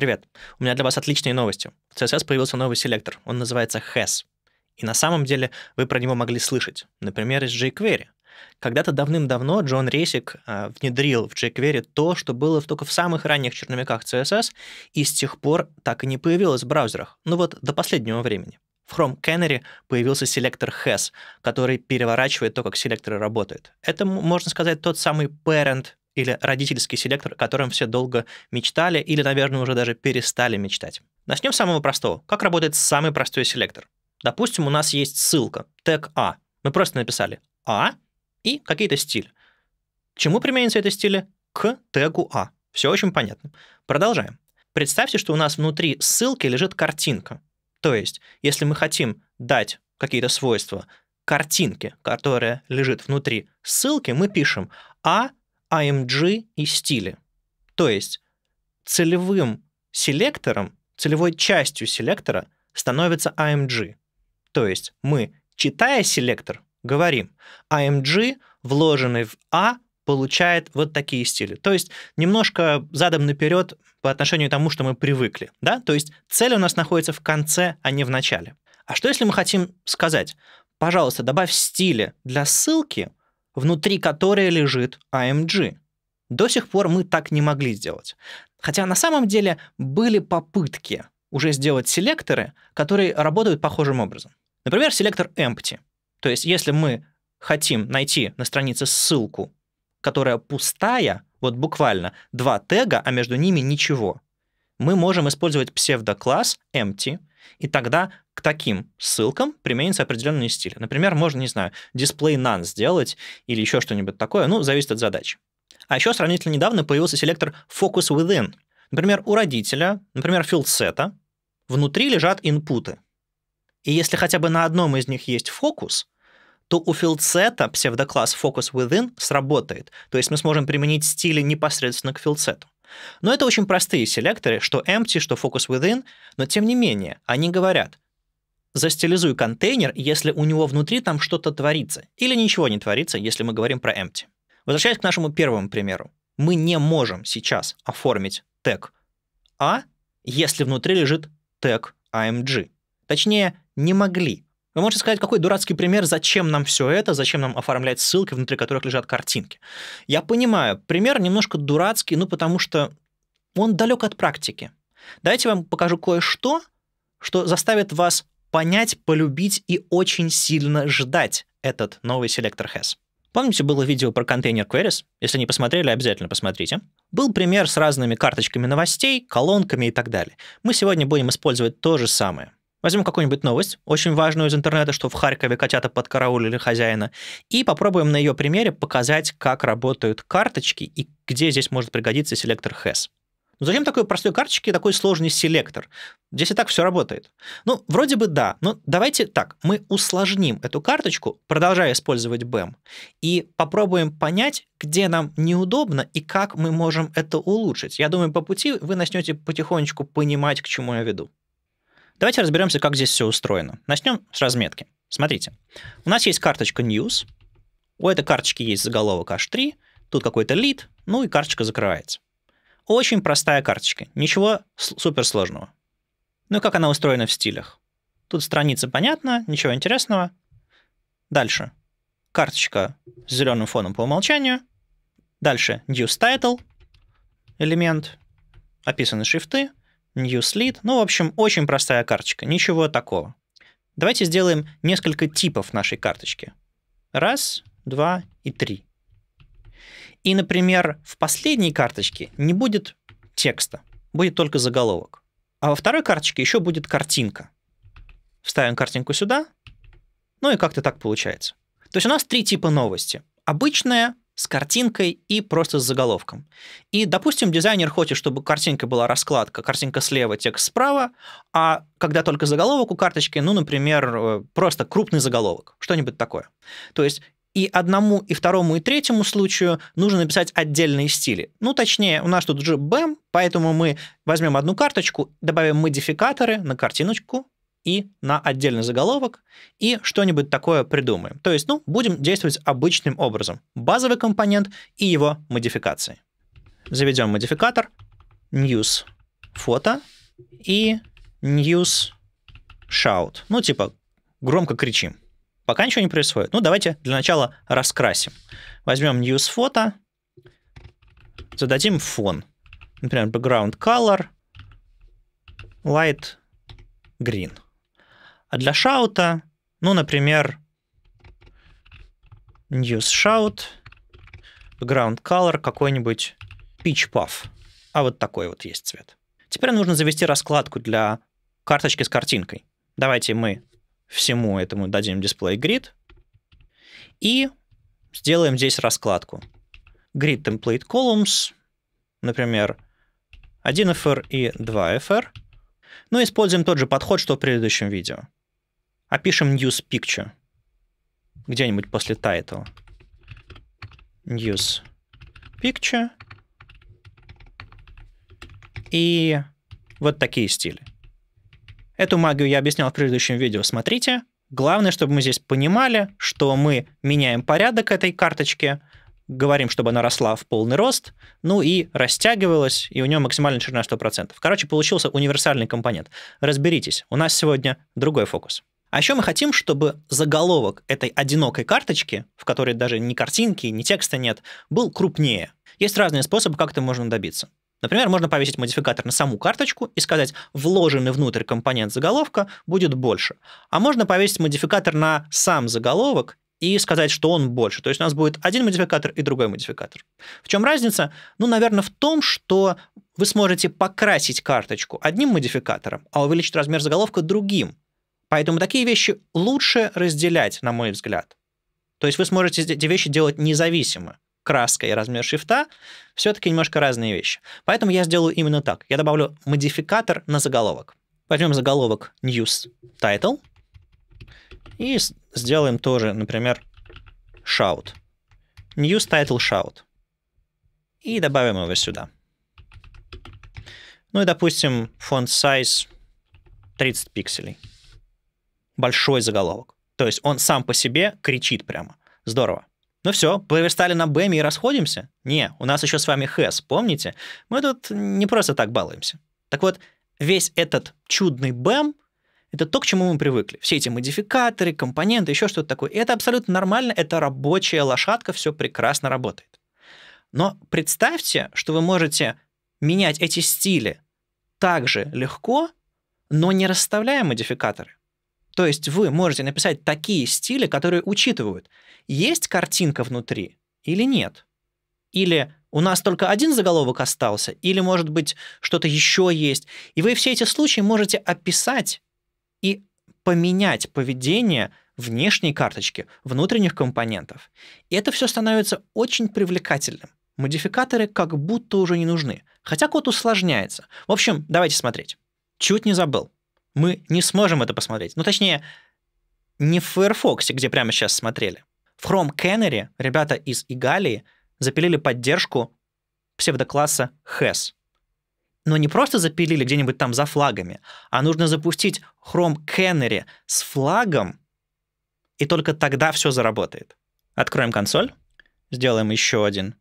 Привет. У меня для вас отличные новости. В CSS появился новый селектор. Он называется HAS. E и на самом деле вы про него могли слышать. Например, из jQuery. Когда-то давным-давно Джон Ресик э, внедрил в jQuery то, что было только в самых ранних черновиках CSS, и с тех пор так и не появилось в браузерах. Ну вот до последнего времени. В Chrome Canary появился селектор HAS, e который переворачивает то, как селекторы работают. Это, можно сказать, тот самый parent или родительский селектор, о котором все долго мечтали или, наверное, уже даже перестали мечтать. Начнем с самого простого. Как работает самый простой селектор? Допустим, у нас есть ссылка, тег А. Мы просто написали А и какие-то стили. К чему применится это стили? К тегу А. Все очень понятно. Продолжаем. Представьте, что у нас внутри ссылки лежит картинка. То есть, если мы хотим дать какие-то свойства картинке, которая лежит внутри ссылки, мы пишем а IMG а и стили. То есть целевым селектором, целевой частью селектора становится IMG. А То есть мы, читая селектор, говорим IMG, а вложенный в A, получает вот такие стили. То есть немножко задом наперед по отношению к тому, что мы привыкли. Да? То есть цель у нас находится в конце, а не в начале. А что если мы хотим сказать, пожалуйста, добавь стили для ссылки – внутри которой лежит AMG. А До сих пор мы так не могли сделать. Хотя на самом деле были попытки уже сделать селекторы, которые работают похожим образом. Например, селектор empty. То есть если мы хотим найти на странице ссылку, которая пустая, вот буквально два тега, а между ними ничего, мы можем использовать псевдокласс empty, и тогда к таким ссылкам применятся определенный стиль. Например, можно, не знаю, дисплей none сделать или еще что-нибудь такое, ну, зависит от задачи. А еще сравнительно недавно появился селектор Focus Within. Например, у родителя, например, филдсета, внутри лежат инпуты. И если хотя бы на одном из них есть фокус, то у филдсета псевдокласс Focus Within сработает. То есть мы сможем применить стили непосредственно к филдсету. Но это очень простые селекторы, что empty, что focus within, но тем не менее, они говорят, застилизуй контейнер, если у него внутри там что-то творится, или ничего не творится, если мы говорим про empty. Возвращаясь к нашему первому примеру, мы не можем сейчас оформить тег А, если внутри лежит тег AMG. «А Точнее, не могли, вы можете сказать, какой дурацкий пример, зачем нам все это, зачем нам оформлять ссылки, внутри которых лежат картинки. Я понимаю, пример немножко дурацкий, ну потому что он далек от практики. Давайте я вам покажу кое-что, что заставит вас понять, полюбить и очень сильно ждать этот новый селектор HES. Помните, было видео про контейнер Queries? Если не посмотрели, обязательно посмотрите. Был пример с разными карточками новостей, колонками и так далее. Мы сегодня будем использовать то же самое. Возьмем какую-нибудь новость, очень важную из интернета, что в Харькове котята подкараулили хозяина, и попробуем на ее примере показать, как работают карточки и где здесь может пригодиться селектор HES. Но ну, зачем такой простой карточке такой сложный селектор? Здесь и так все работает. Ну, вроде бы да, но давайте так, мы усложним эту карточку, продолжая использовать BEM, и попробуем понять, где нам неудобно и как мы можем это улучшить. Я думаю, по пути вы начнете потихонечку понимать, к чему я веду. Давайте разберемся, как здесь все устроено. Начнем с разметки. Смотрите, у нас есть карточка News, у этой карточки есть заголовок H3, тут какой-то лид, ну и карточка закрывается. Очень простая карточка, ничего суперсложного. Ну и как она устроена в стилях? Тут страница понятна, ничего интересного. Дальше. Карточка с зеленым фоном по умолчанию. Дальше news title, элемент, описаны шрифты, NewsLead. Ну, в общем, очень простая карточка, ничего такого. Давайте сделаем несколько типов нашей карточки. Раз, два и три. И, например, в последней карточке не будет текста, будет только заголовок. А во второй карточке еще будет картинка. Вставим картинку сюда, ну и как-то так получается. То есть у нас три типа новости. Обычная, с картинкой и просто с заголовком. И, допустим, дизайнер хочет, чтобы картинка была раскладка, картинка слева, текст справа, а когда только заголовок у карточки, ну, например, э, просто крупный заголовок, что-нибудь такое. То есть и одному, и второму, и третьему случаю нужно написать отдельные стили. Ну, точнее, у нас тут же GBM, поэтому мы возьмем одну карточку, добавим модификаторы на картиночку, и на отдельный заголовок, и что-нибудь такое придумаем. То есть, ну, будем действовать обычным образом. Базовый компонент и его модификации. Заведем модификатор news фото и news shout. Ну, типа, громко кричим. Пока ничего не происходит. Ну, давайте для начала раскрасим. Возьмем news фото, зададим фон. Например, background color, light green. А для шаута, ну, например, news shout, ground color какой-нибудь pitch puff. А вот такой вот есть цвет. Теперь нужно завести раскладку для карточки с картинкой. Давайте мы всему этому дадим display grid и сделаем здесь раскладку. Grid template columns, например, 1fr и 2fr. Но ну, используем тот же подход, что в предыдущем видео а пишем news picture где-нибудь после title. News picture. И вот такие стили. Эту магию я объяснял в предыдущем видео, смотрите. Главное, чтобы мы здесь понимали, что мы меняем порядок этой карточки, говорим, чтобы она росла в полный рост, ну и растягивалась, и у нее максимальная ширина 100%. Короче, получился универсальный компонент. Разберитесь, у нас сегодня другой фокус. А еще мы хотим, чтобы заголовок этой одинокой карточки, в которой даже ни картинки, ни текста нет, был крупнее. Есть разные способы, как это можно добиться. Например, можно повесить модификатор на саму карточку и сказать, вложенный внутрь компонент заголовка будет больше. А можно повесить модификатор на сам заголовок и сказать, что он больше. То есть у нас будет один модификатор и другой модификатор. В чем разница? Ну, наверное, в том, что вы сможете покрасить карточку одним модификатором, а увеличить размер заголовка другим. Поэтому такие вещи лучше разделять, на мой взгляд. То есть вы сможете эти вещи делать независимо. Краска и размер шрифта все-таки немножко разные вещи. Поэтому я сделаю именно так. Я добавлю модификатор на заголовок. Возьмем заголовок news title и сделаем тоже, например, shout. News title shout. И добавим его сюда. Ну и, допустим, font size 30 пикселей большой заголовок. То есть он сам по себе кричит прямо. Здорово. Ну все, поверстали на Бэме и расходимся? Не, у нас еще с вами Хэс, помните? Мы тут не просто так балуемся. Так вот, весь этот чудный Бэм — это то, к чему мы привыкли. Все эти модификаторы, компоненты, еще что-то такое. И это абсолютно нормально, это рабочая лошадка, все прекрасно работает. Но представьте, что вы можете менять эти стили так же легко, но не расставляя модификаторы. То есть вы можете написать такие стили, которые учитывают, есть картинка внутри или нет. Или у нас только один заголовок остался, или, может быть, что-то еще есть. И вы все эти случаи можете описать и поменять поведение внешней карточки, внутренних компонентов. И это все становится очень привлекательным. Модификаторы как будто уже не нужны, хотя код усложняется. В общем, давайте смотреть. Чуть не забыл мы не сможем это посмотреть. Ну, точнее, не в Firefox, где прямо сейчас смотрели. В Chrome Canary ребята из Игалии запилили поддержку псевдокласса HES. Но не просто запилили где-нибудь там за флагами, а нужно запустить Chrome Canary с флагом, и только тогда все заработает. Откроем консоль, сделаем еще один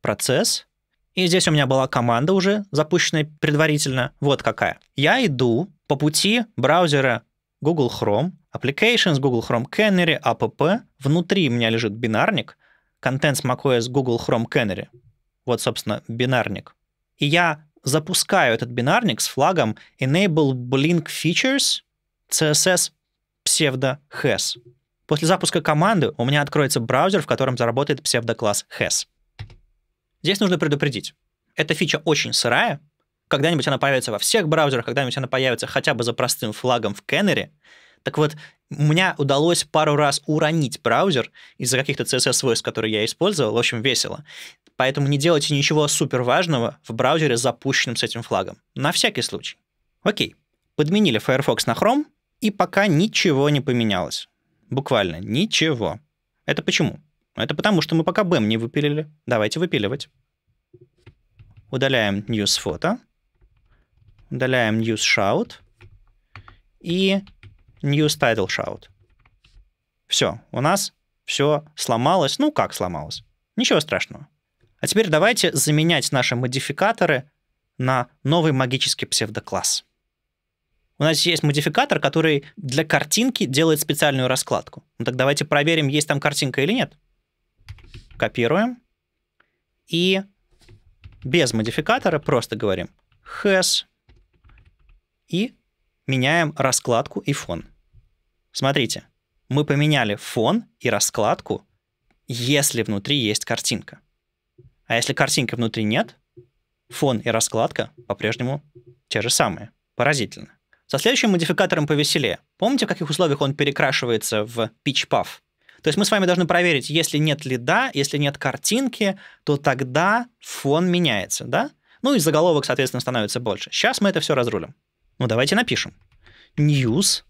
процесс. И здесь у меня была команда уже запущенная предварительно. Вот какая. Я иду по пути браузера Google Chrome, Applications, Google Chrome Canary, App. Внутри у меня лежит бинарник, контент с macOS Google Chrome Canary. Вот, собственно, бинарник. И я запускаю этот бинарник с флагом enable blink features css псевдо has. E После запуска команды у меня откроется браузер, в котором заработает псевдокласс has. E Здесь нужно предупредить. Эта фича очень сырая, когда-нибудь она появится во всех браузерах, когда-нибудь она появится хотя бы за простым флагом в Canary. Так вот, мне удалось пару раз уронить браузер из-за каких-то CSS-свойств, которые я использовал. В общем, весело. Поэтому не делайте ничего суперважного в браузере, запущенном с этим флагом. На всякий случай. Окей. Подменили Firefox на Chrome, и пока ничего не поменялось. Буквально ничего. Это почему? Это потому, что мы пока BEM не выпилили. Давайте выпиливать. Удаляем news фото удаляем news shout и news title shout. Все, у нас все сломалось. Ну, как сломалось? Ничего страшного. А теперь давайте заменять наши модификаторы на новый магический псевдокласс. У нас есть модификатор, который для картинки делает специальную раскладку. Ну так давайте проверим, есть там картинка или нет. Копируем. И без модификатора просто говорим has и меняем раскладку и фон. Смотрите, мы поменяли фон и раскладку, если внутри есть картинка. А если картинки внутри нет, фон и раскладка по-прежнему те же самые. Поразительно. Со следующим модификатором повеселее. Помните, в каких условиях он перекрашивается в pitch puff? То есть мы с вами должны проверить, если нет лида, если нет картинки, то тогда фон меняется, да? Ну и заголовок, соответственно, становится больше. Сейчас мы это все разрулим. Ну, давайте напишем. News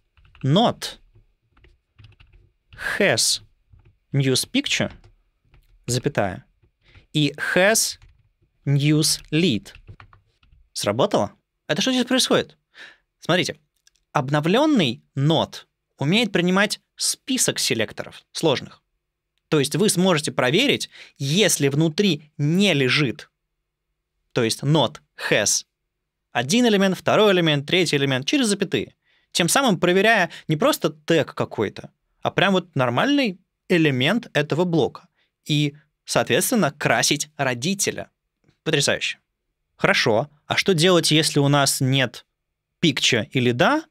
not has news picture, запятая, и has news lead. Сработало? Это что здесь происходит? Смотрите, обновленный not умеет принимать список селекторов сложных. То есть вы сможете проверить, если внутри не лежит, то есть not has один элемент, второй элемент, третий элемент через запятые. Тем самым проверяя не просто тег какой-то, а прям вот нормальный элемент этого блока. И, соответственно, красить родителя. Потрясающе. Хорошо, а что делать, если у нас нет пикча или да,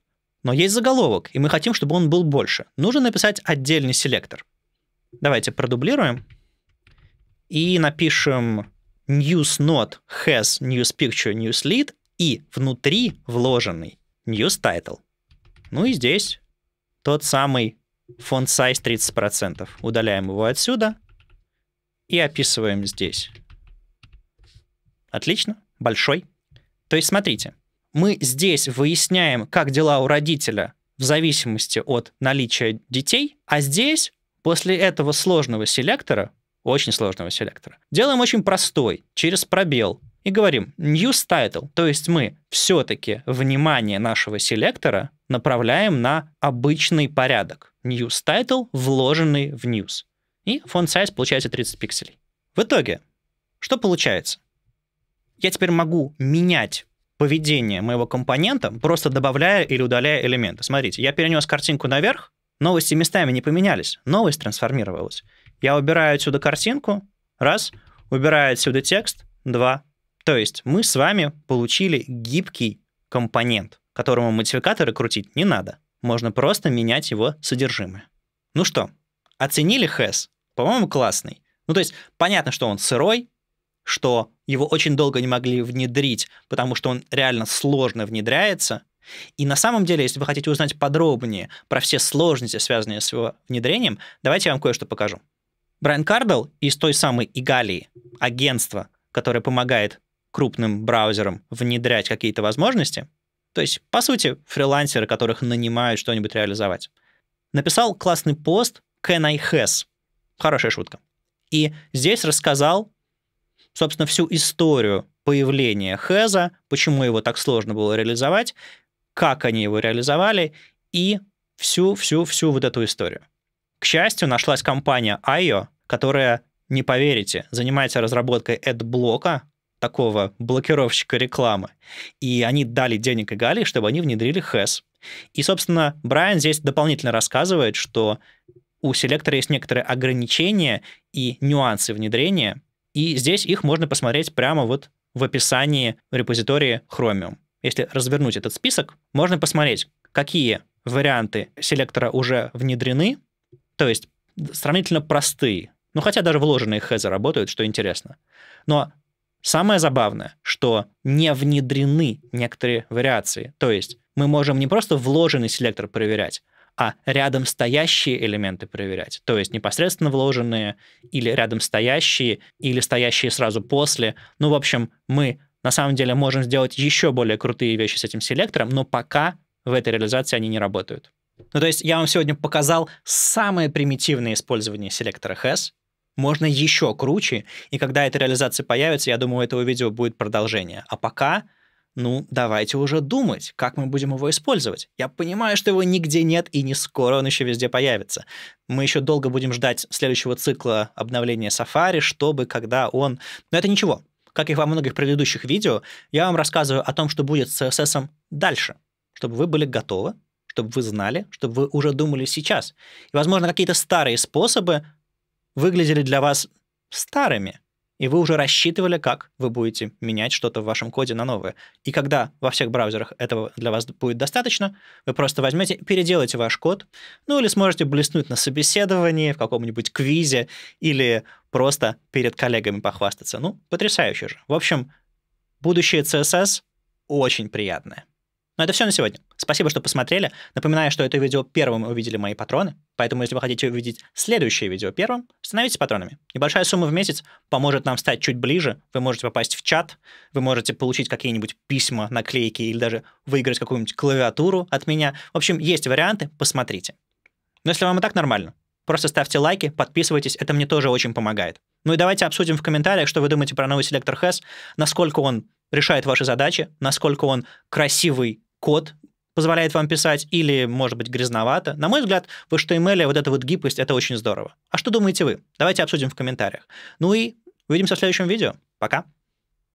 но есть заголовок, и мы хотим, чтобы он был больше? Нужно написать отдельный селектор. Давайте продублируем и напишем news not has news picture news lead и внутри вложенный news title. Ну и здесь тот самый font size 30%. Удаляем его отсюда и описываем здесь. Отлично, большой. То есть смотрите, мы здесь выясняем, как дела у родителя в зависимости от наличия детей, а здесь после этого сложного селектора, очень сложного селектора, делаем очень простой, через пробел, и говорим news title, то есть мы все-таки внимание нашего селектора направляем на обычный порядок. News title, вложенный в news. И font size получается 30 пикселей. В итоге, что получается? Я теперь могу менять поведение моего компонента, просто добавляя или удаляя элементы. Смотрите, я перенес картинку наверх, новости местами не поменялись, новость трансформировалась. Я убираю отсюда картинку, раз, убираю отсюда текст, два, то есть мы с вами получили гибкий компонент, которому модификаторы крутить не надо. Можно просто менять его содержимое. Ну что, оценили хэс? E По-моему, классный. Ну, то есть, понятно, что он сырой, что его очень долго не могли внедрить, потому что он реально сложно внедряется. И на самом деле, если вы хотите узнать подробнее про все сложности, связанные с его внедрением, давайте я вам кое-что покажу. Брайан Кардл из той самой Игалии, агентства, которое помогает крупным браузерам внедрять какие-то возможности, то есть, по сути, фрилансеры, которых нанимают что-нибудь реализовать, написал классный пост «Can I has?» Хорошая шутка. И здесь рассказал, собственно, всю историю появления Хеза, почему его так сложно было реализовать, как они его реализовали и всю-всю-всю вот эту историю. К счастью, нашлась компания IO, которая, не поверите, занимается разработкой ad-блока, такого блокировщика рекламы. И они дали денег Игали чтобы они внедрили ХЭС. И, собственно, Брайан здесь дополнительно рассказывает, что у селектора есть некоторые ограничения и нюансы внедрения, и здесь их можно посмотреть прямо вот в описании в репозитории Chromium. Если развернуть этот список, можно посмотреть, какие варианты селектора уже внедрены, то есть сравнительно простые, ну хотя даже вложенные хэзы работают, что интересно. Но Самое забавное, что не внедрены некоторые вариации. То есть мы можем не просто вложенный селектор проверять, а рядом стоящие элементы проверять. То есть непосредственно вложенные или рядом стоящие, или стоящие сразу после. Ну, в общем, мы на самом деле можем сделать еще более крутые вещи с этим селектором, но пока в этой реализации они не работают. Ну, то есть я вам сегодня показал самое примитивное использование селектора HES, можно еще круче, и когда эта реализация появится, я думаю, у этого видео будет продолжение. А пока, ну, давайте уже думать, как мы будем его использовать. Я понимаю, что его нигде нет, и не скоро он еще везде появится. Мы еще долго будем ждать следующего цикла обновления Safari, чтобы когда он... Но это ничего. Как и во многих предыдущих видео, я вам рассказываю о том, что будет с CSS дальше, чтобы вы были готовы, чтобы вы знали, чтобы вы уже думали сейчас. И, возможно, какие-то старые способы выглядели для вас старыми, и вы уже рассчитывали, как вы будете менять что-то в вашем коде на новое. И когда во всех браузерах этого для вас будет достаточно, вы просто возьмете, переделаете ваш код, ну или сможете блеснуть на собеседовании, в каком-нибудь квизе, или просто перед коллегами похвастаться. Ну, потрясающе же. В общем, будущее CSS очень приятное. Но это все на сегодня. Спасибо, что посмотрели. Напоминаю, что это видео первым увидели мои патроны, поэтому если вы хотите увидеть следующее видео первым, становитесь патронами. Небольшая сумма в месяц поможет нам стать чуть ближе, вы можете попасть в чат, вы можете получить какие-нибудь письма, наклейки или даже выиграть какую-нибудь клавиатуру от меня. В общем, есть варианты, посмотрите. Но если вам и так нормально, Просто ставьте лайки, подписывайтесь, это мне тоже очень помогает. Ну и давайте обсудим в комментариях, что вы думаете про новый селектор Хэс, насколько он решает ваши задачи, насколько он красивый код позволяет вам писать, или, может быть, грязновато. На мой взгляд, в HTML вот эта вот гибкость — это очень здорово. А что думаете вы? Давайте обсудим в комментариях. Ну и увидимся в следующем видео. Пока!